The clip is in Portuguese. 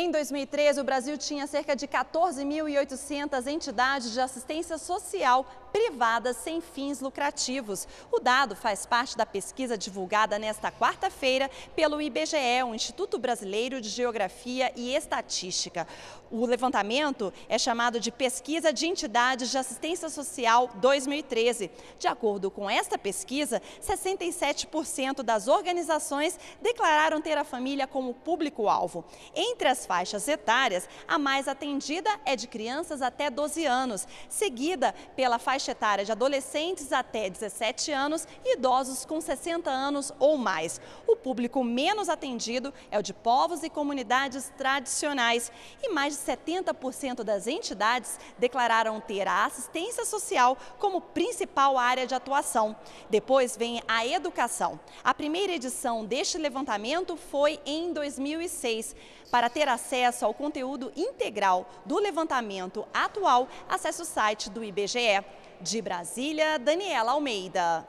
Em 2013, o Brasil tinha cerca de 14.800 entidades de assistência social privadas sem fins lucrativos. O dado faz parte da pesquisa divulgada nesta quarta-feira pelo IBGE, o Instituto Brasileiro de Geografia e Estatística. O levantamento é chamado de Pesquisa de Entidades de Assistência Social 2013. De acordo com esta pesquisa, 67% das organizações declararam ter a família como público-alvo. Entre as faixas etárias, a mais atendida é de crianças até 12 anos, seguida pela faixa etária de adolescentes até 17 anos e idosos com 60 anos ou mais. O público menos atendido é o de povos e comunidades tradicionais e mais de 70% das entidades declararam ter a assistência social como principal área de atuação. Depois vem a educação. A primeira edição deste levantamento foi em 2006. Para ter a acesso ao conteúdo integral do levantamento atual, acesse o site do IBGE. De Brasília, Daniela Almeida.